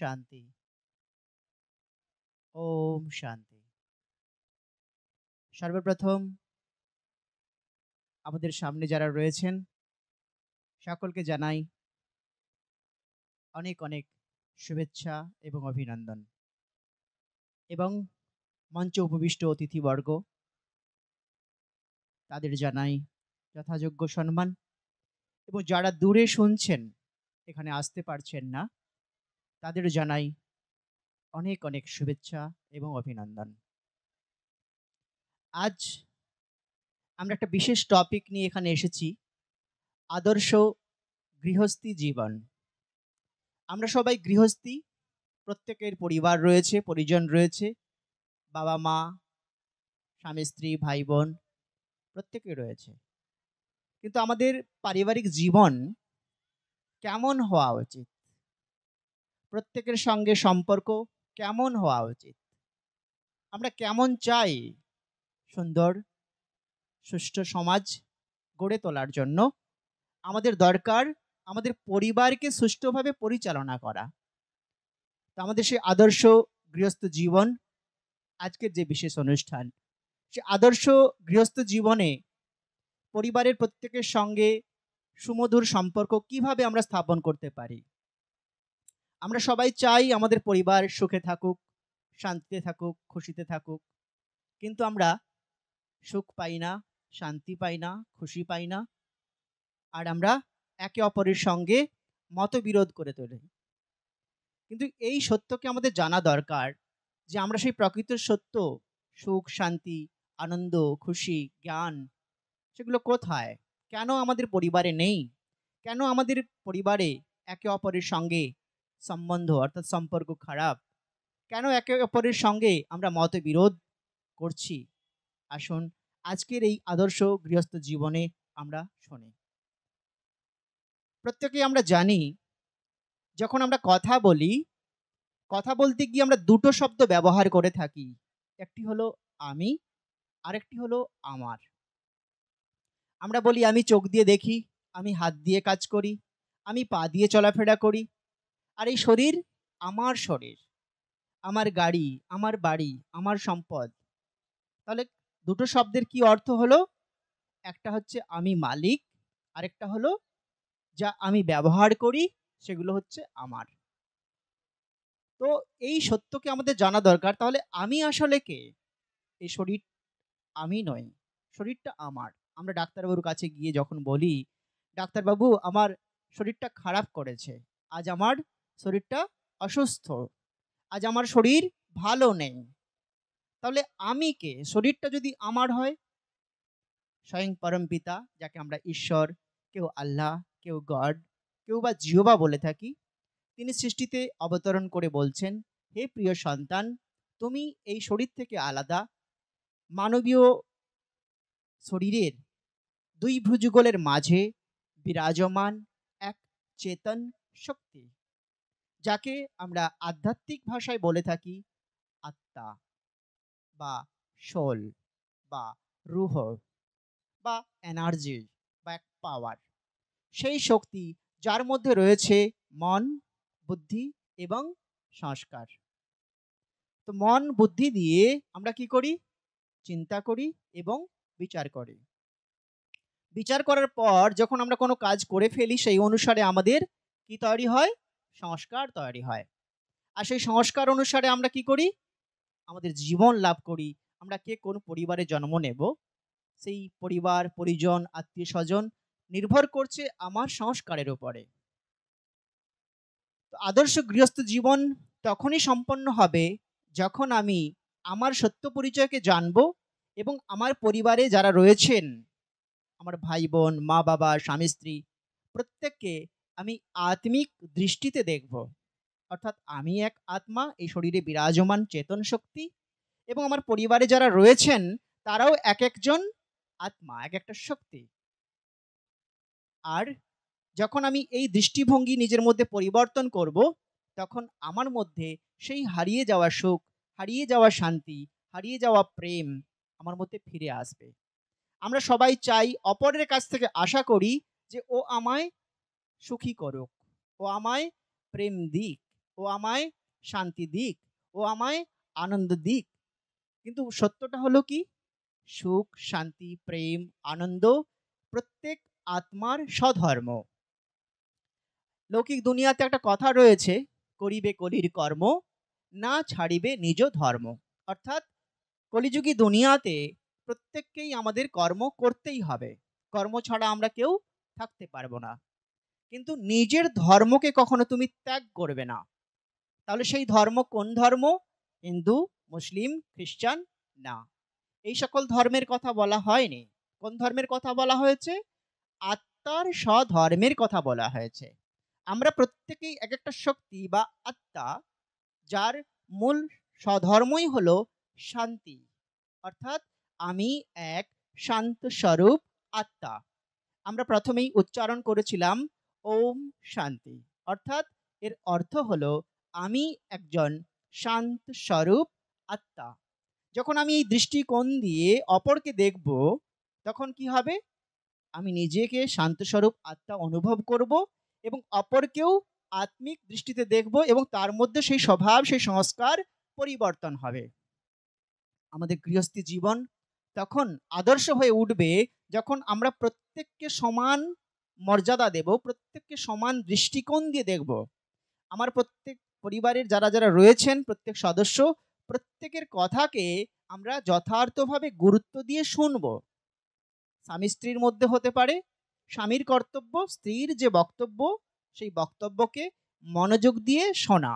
শান্তি ওম শান্তি সর্বপ্রথম আমাদের সামনে যারা রয়েছেন সকলকে জানাই অনেক অনেক শুভেচ্ছা এবং অভিনন্দন এবং মঞ্চে উপবিষ্ট অতিথিবর্গ তাদের জানাই যথাযোগ্য সম্মান এবং যারা দূরে শুনছেন এখানে আসতে পারছেন না তাদের জানাই অনেক অনেক শুভেচ্ছা এবং অভিনন্দন আজ আমরা একটা বিশেষ টপিক নিয়ে এখানে এসেছি আদর্শ গৃহস্থী জীবন আমরা সবাই গৃহস্থী প্রত্যেকের পরিবার রয়েছে পরিজন রয়েছে বাবা মা স্বামী স্ত্রী ভাই বোন প্রত্যেকে রয়েছে কিন্তু আমাদের পারিবারিক জীবন কেমন হওয়া উচিত প্রত্যেকের সঙ্গে সম্পর্ক কেমন হওয়া উচিত আমরা কেমন চাই সুন্দর সুষ্ঠু সমাজ গড়ে তোলার জন্য আমাদের দরকার আমাদের পরিবারকে সুষ্ঠুভাবে পরিচালনা করা তো আমাদের সেই আদর্শ গৃহস্থ জীবন আজকের যে বিশেষ অনুষ্ঠান সে আদর্শ গৃহস্থ জীবনে পরিবারের প্রত্যেকের সঙ্গে সুমধুর সম্পর্ক কিভাবে আমরা স্থাপন করতে পারি আমরা সবাই চাই আমাদের পরিবার সুখে থাকুক শান্তিতে থাকুক খুশিতে থাকুক কিন্তু আমরা সুখ পাই না শান্তি পাই না খুশি পাই না আর আমরা একে অপরের সঙ্গে মতবিরোধ করে তোলে কিন্তু এই সত্যকে আমাদের জানা দরকার যে আমরা সেই প্রকৃত সত্য সুখ শান্তি আনন্দ খুশি জ্ঞান সেগুলো কোথায় কেন আমাদের পরিবারে নেই কেন আমাদের পরিবারে একে অপরের সঙ্গে সম্বন্ধ অর্থাৎ সম্পর্ক খারাপ কেন একে অপরের সঙ্গে আমরা মত বিরোধ করছি আসুন আজকের এই আদর্শ গৃহস্থ জীবনে আমরা শুনি প্রত্যেকে আমরা জানি যখন আমরা কথা বলি কথা বলতে গিয়ে আমরা দুটো শব্দ ব্যবহার করে থাকি একটি হলো আমি আরেকটি হলো আমার আমরা বলি আমি চোখ দিয়ে দেখি আমি হাত দিয়ে কাজ করি আমি পা দিয়ে চলাফেরা করি আর এই শরীর আমার শরীর আমার গাড়ি আমার বাড়ি আমার সম্পদ তাহলে দুটো শব্দের কি অর্থ হলো একটা হচ্ছে আমি মালিক আরেকটা হলো যা আমি ব্যবহার করি সেগুলো হচ্ছে আমার তো এই সত্যকে আমাদের জানা দরকার তাহলে আমি আসলে কে এই শরীর আমি নই শরীরটা আমার আমরা ডাক্তারবাবুর কাছে গিয়ে যখন বলি ডাক্তারবাবু আমার শরীরটা খারাপ করেছে আজ আমার শরীরটা অসুস্থ আজ আমার শরীর ভালো নেই তাহলে আমি কে শরীরটা যদি আমার হয় স্বয়ং পরম পিতা যাকে আমরা ঈশ্বর কেউ আল্লাহ কেউ গড কেউ বা জিহবা বলে থাকি তিনি সৃষ্টিতে অবতরণ করে বলছেন হে প্রিয় সন্তান তুমি এই শরীর থেকে আলাদা মানবীয় শরীরের দুই ভ্রুযুগলের মাঝে বিরাজমান এক চেতন শক্তি যাকে আমরা আধ্যাত্মিক ভাষায় বলে থাকি আত্মা বা শোল বা রুহ বা এনার্জি বা এক পাওয়ার সেই শক্তি যার মধ্যে রয়েছে মন বুদ্ধি এবং সংস্কার তো মন বুদ্ধি দিয়ে আমরা কি করি চিন্তা করি এবং বিচার করি বিচার করার পর যখন আমরা কোনো কাজ করে ফেলি সেই অনুসারে আমাদের কি তৈরি হয় সংস্কার তৈরি হয় আর সেই সংস্কার অনুসারে আমরা কি করি আমাদের জীবন লাভ করি আমরা কে কোন পরিবারে জন্ম নেব সেই পরিবার পরিজন আত্মীয় স্বজন নির্ভর করছে আমার সংস্কারের উপরে আদর্শ গৃহস্থ জীবন তখনই সম্পন্ন হবে যখন আমি আমার সত্য পরিচয়কে জানব এবং আমার পরিবারে যারা রয়েছেন আমার ভাই বোন মা বাবা স্বামী স্ত্রী প্রত্যেককে আমি আত্মিক দৃষ্টিতে দেখব অর্থাৎ আমি এক আত্মা এই শরীরে বিরাজমান চেতন শক্তি এবং আমার পরিবারে যারা রয়েছেন তারাও এক একজন আত্মা এক একটা শক্তি আর যখন আমি এই দৃষ্টিভঙ্গি নিজের মধ্যে পরিবর্তন করব তখন আমার মধ্যে সেই হারিয়ে যাওয়া সুখ হারিয়ে যাওয়া শান্তি হারিয়ে যাওয়া প্রেম আমার মধ্যে ফিরে আসবে আমরা সবাই চাই অপরের কাছ থেকে আশা করি যে ও আমায় সুখী করুক ও আমায় প্রেম দিক ও আমায় শান্তি দিক ও আমায় আনন্দ দিক কিন্তু সত্যটা হলো কি সুখ শান্তি প্রেম আনন্দ প্রত্যেক আত্মার স্বধর্ম লৌকিক দুনিয়াতে একটা কথা রয়েছে করিবে কলির কর্ম না ছাড়িবে নিজ ধর্ম অর্থাৎ কলিযুগী দুনিয়াতে প্রত্যেককেই আমাদের কর্ম করতেই হবে কর্ম ছাড়া আমরা কেউ থাকতে পারবো না কিন্তু নিজের ধর্মকে কখনো তুমি ত্যাগ করবে না তাহলে সেই ধর্ম কোন ধর্ম হিন্দু মুসলিম খ্রিস্টান না এই সকল ধর্মের কথা বলা হয়নি কোন ধর্মের কথা বলা হয়েছে আত্মার স্বধর্মের কথা বলা হয়েছে আমরা প্রত্যেকেই এক একটা শক্তি বা আত্মা যার মূল স্বধর্মই হলো শান্তি অর্থাৎ আমি এক শান্ত স্বরূপ আত্মা আমরা প্রথমেই উচ্চারণ করেছিলাম ওম শান্তি অর্থাৎ এর অর্থ হল আমি একজন শান্ত স্বরূপ আত্মা যখন আমি এই দৃষ্টিকোণ দিয়ে অপরকে দেখব তখন কি হবে আমি নিজেকে শান্তস্বরূপ আত্মা অনুভব করব এবং অপরকেও আত্মিক দৃষ্টিতে দেখব এবং তার মধ্যে সেই স্বভাব সেই সংস্কার পরিবর্তন হবে আমাদের গৃহস্থী জীবন তখন আদর্শ হয়ে উঠবে যখন আমরা প্রত্যেককে সমান মর্যাদা দেব প্রত্যেককে সমান দৃষ্টিকোণ দিয়ে দেখব আমার প্রত্যেক পরিবারের যারা যারা রয়েছেন প্রত্যেক সদস্য প্রত্যেকের কথাকে আমরা যথার্থভাবে গুরুত্ব দিয়ে শুনব স্বামী স্ত্রীর মধ্যে হতে পারে স্বামীর কর্তব্য স্ত্রীর যে বক্তব্য সেই বক্তব্যকে মনোযোগ দিয়ে শোনা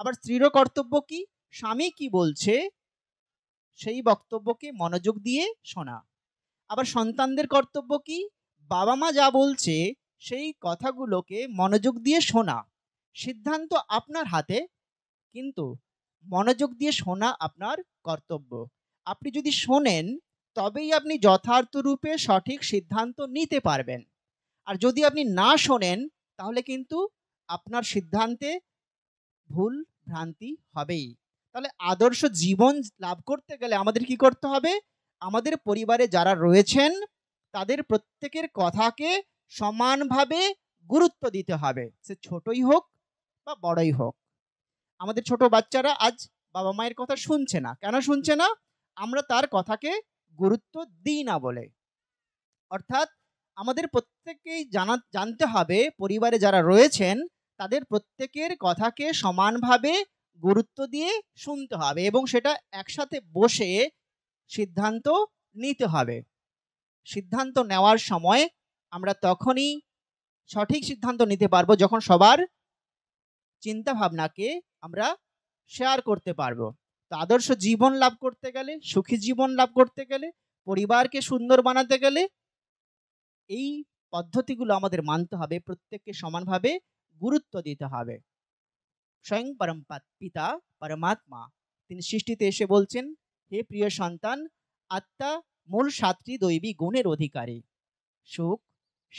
আবার স্ত্রীরও কর্তব্য কি স্বামী কি বলছে সেই বক্তব্যকে মনোযোগ দিয়ে শোনা আবার সন্তানদের কর্তব্য কি বাবা মা যা বলছে সেই কথাগুলোকে মনোযোগ দিয়ে শোনা সিদ্ধান্ত আপনার হাতে কিন্তু মনোযোগ দিয়ে শোনা আপনার কর্তব্য আপনি যদি শোনেন তবেই আপনি যথার্থ রূপে সঠিক সিদ্ধান্ত নিতে পারবেন আর যদি আপনি না শোনেন তাহলে কিন্তু আপনার সিদ্ধান্তে ভুল ভ্রান্তি হবেই তাহলে আদর্শ জীবন লাভ করতে গেলে আমাদের কি করতে হবে আমাদের পরিবারে যারা রয়েছেন তাদের প্রত্যেকের কথাকে সমানভাবে গুরুত্ব দিতে হবে সে ছোটই হোক বা বড়ই হোক আমাদের ছোট বাচ্চারা আজ বাবা মায়ের কথা শুনছে না কেন শুনছে না আমরা তার কথাকে গুরুত্ব দিই না বলে অর্থাৎ আমাদের প্রত্যেকেই জানা জানতে হবে পরিবারে যারা রয়েছেন তাদের প্রত্যেকের কথাকে সমানভাবে গুরুত্ব দিয়ে শুনতে হবে এবং সেটা একসাথে বসে সিদ্ধান্ত নিতে হবে সিদ্ধান্ত নেওয়ার সময় আমরা তখনই সঠিক সিদ্ধান্ত নিতে পারবো যখন সবার চিন্তা ভাবনাকে আমরা শেয়ার করতে পারবো তো আদর্শ জীবন লাভ করতে গেলে সুখী জীবন লাভ করতে গেলে পরিবারকে সুন্দর বানাতে গেলে এই পদ্ধতিগুলো আমাদের মানতে হবে প্রত্যেককে সমানভাবে গুরুত্ব দিতে হবে স্বয়ং পরমপাত পিতা পরমাত্মা তিনি সৃষ্টিতে এসে বলছেন হে প্রিয় সন্তান আত্মা মূল সাতটি দৈবী গুণের অধিকারী সুখ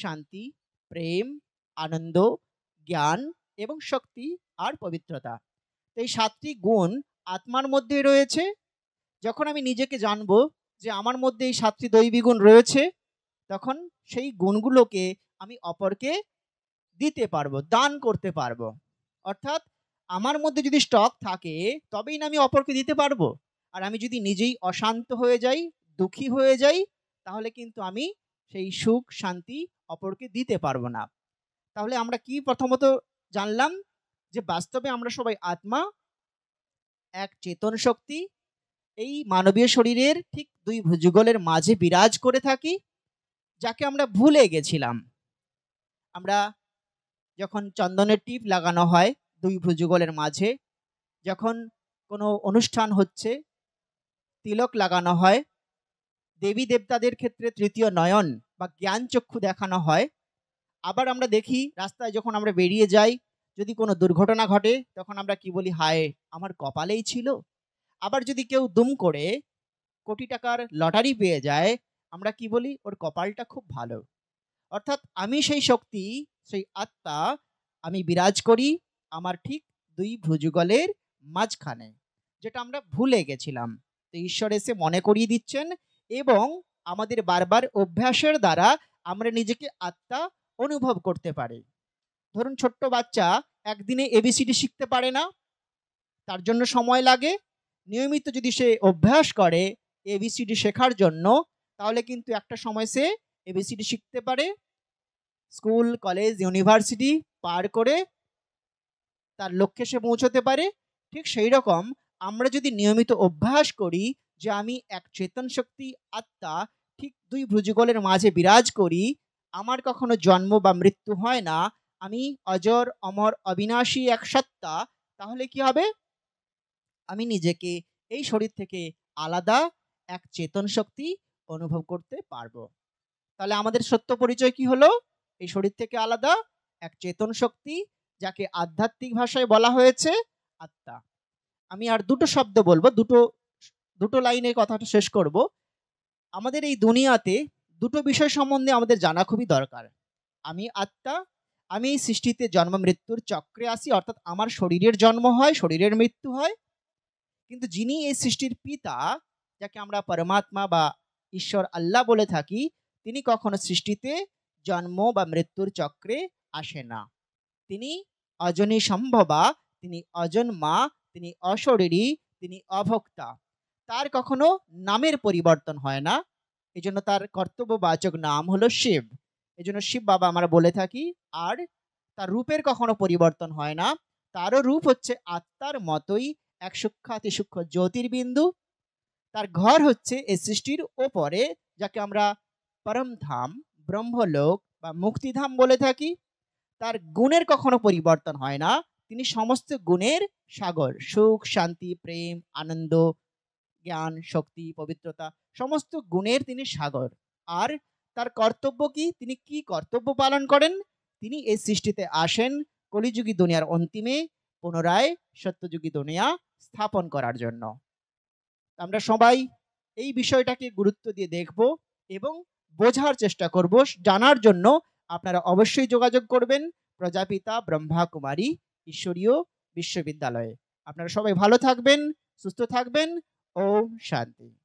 শান্তি প্রেম আনন্দ জ্ঞান এবং শক্তি আর পবিত্রতা এই সাতটি গুণ আত্মার মধ্যে রয়েছে যখন আমি নিজেকে জানব যে আমার মধ্যে এই সাতটি দৈবী গুণ রয়েছে তখন সেই গুণগুলোকে আমি অপরকে দিতে পারবো দান করতে পারবো অর্থাৎ আমার মধ্যে যদি স্টক থাকে তবেই না আমি অপরকে দিতে পারবো আর আমি যদি নিজেই অশান্ত হয়ে যাই দুঃখী হয়ে যাই তাহলে কিন্তু আমি সেই সুখ শান্তি অপরকে দিতে পারবো না তাহলে আমরা কি প্রথমত জানলাম যে বাস্তবে আমরা সবাই আত্মা এক চেতন শক্তি এই মানবীয় শরীরের ঠিক দুই যুগলের মাঝে বিরাজ করে থাকি যাকে আমরা ভুলে গেছিলাম আমরা যখন চন্দনের টিপ লাগানো হয় দুই ভ্রুযুগলের মাঝে যখন কোনো অনুষ্ঠান হচ্ছে তিলক লাগানো হয় দেবী দেবতাদের ক্ষেত্রে তৃতীয় নয়ন বা জ্ঞান চক্ষু দেখানো হয় আবার আমরা দেখি রাস্তায় যখন আমরা বেরিয়ে যাই যদি কোনো দুর্ঘটনা ঘটে তখন আমরা কি বলি হায় আমার কপালেই ছিল আবার যদি কেউ দুম করে কোটি টাকার লটারি পেয়ে যায় আমরা কি বলি ওর কপালটা খুব ভালো অর্থাৎ আমি সেই শক্তি সেই আত্মা আমি বিরাজ করি আমার ঠিক দুই ভুজুগলের মাঝখানে যেটা আমরা ভুলে গেছিলাম তো ঈশ্বর এসে মনে করিয়ে দিচ্ছেন এবং আমাদের বারবার অভ্যাসের দ্বারা আমরা নিজেকে আত্মা অনুভব করতে পারি ধরুন ছোট্ট বাচ্চা একদিনে এবিসিডি শিখতে পারে না তার জন্য সময় লাগে নিয়মিত যদি সে অভ্যাস করে এবিসিডি শেখার জন্য তাহলে কিন্তু একটা সময় সে এবিসিডি শিখতে পারে স্কুল কলেজ ইউনিভার্সিটি পার করে তার লক্ষ্যে সে পৌঁছতে পারে ঠিক সেই রকম আমরা যদি নিয়মিত অভ্যাস করি যে আমি এক চেতন শক্তি আত্মা ঠিক দুই ভ্রুযুগলের মাঝে বিরাজ করি আমার কখনো জন্ম বা মৃত্যু হয় না আমি অজর অমর অবিনাশী এক সত্তা তাহলে কি হবে আমি নিজেকে এই শরীর থেকে আলাদা এক চেতন শক্তি অনুভব করতে পারবো তাহলে আমাদের সত্য পরিচয় কি হলো এই শরীর থেকে আলাদা এক চেতন শক্তি যাকে আধ্যাত্মিক ভাষায় বলা হয়েছে আত্মা আমি আর দুটো শব্দ বলবো দুটো দুটো লাইনে কথাটা শেষ করব আমাদের এই দুনিয়াতে দুটো বিষয় সম্বন্ধে আমাদের জানা খুবই দরকার আমি আত্মা আমি এই সৃষ্টিতে জন্ম মৃত্যুর চক্রে আসি অর্থাৎ আমার শরীরের জন্ম হয় শরীরের মৃত্যু হয় কিন্তু যিনি এই সৃষ্টির পিতা যাকে আমরা পরমাত্মা বা ঈশ্বর আল্লাহ বলে থাকি তিনি কখনো সৃষ্টিতে জন্ম বা মৃত্যুর চক্রে আসে না তিনি অজনী সম্ভবা তিনি অজন্মা তিনি অশরীরী তিনি অভক্তা তার কখনো নামের পরিবর্তন হয় না এজন্য তার কর্তব্যবাচক নাম হলো শিব এজন্য শিব বাবা আমরা বলে থাকি আর তার রূপের কখনো পরিবর্তন হয় না তারও রূপ হচ্ছে আত্মার মতোই এক সূক্ষাতি সূক্ষ্ম জ্যোতির্বিন্দু তার ঘর হচ্ছে এ সৃষ্টির ওপরে যাকে আমরা পরমধাম ব্রহ্মলোক বা মুক্তিধাম বলে থাকি তার গুণের কখনো পরিবর্তন হয় না তিনি সমস্ত গুণের সাগর সুখ শান্তি প্রেম আনন্দ জ্ঞান শক্তি পবিত্রতা সমস্ত গুণের তিনি সাগর আর তার কর্তব্য কি তিনি কি কর্তব্য পালন করেন তিনি এই সৃষ্টিতে আসেন কলিযুগী দুনিয়ার অন্তিমে পুনরায় সত্যযুগী দুনিয়া স্থাপন করার জন্য আমরা সবাই এই বিষয়টাকে গুরুত্ব দিয়ে দেখব এবং বোঝার চেষ্টা করব জানার জন্য আপনারা অবশ্যই যোগাযোগ করবেন প্রজাপিতা ব্রহ্মা কুমারী ঈশ্বরীয় বিশ্ববিদ্যালয়ে আপনারা সবাই ভালো থাকবেন সুস্থ থাকবেন ओम शांति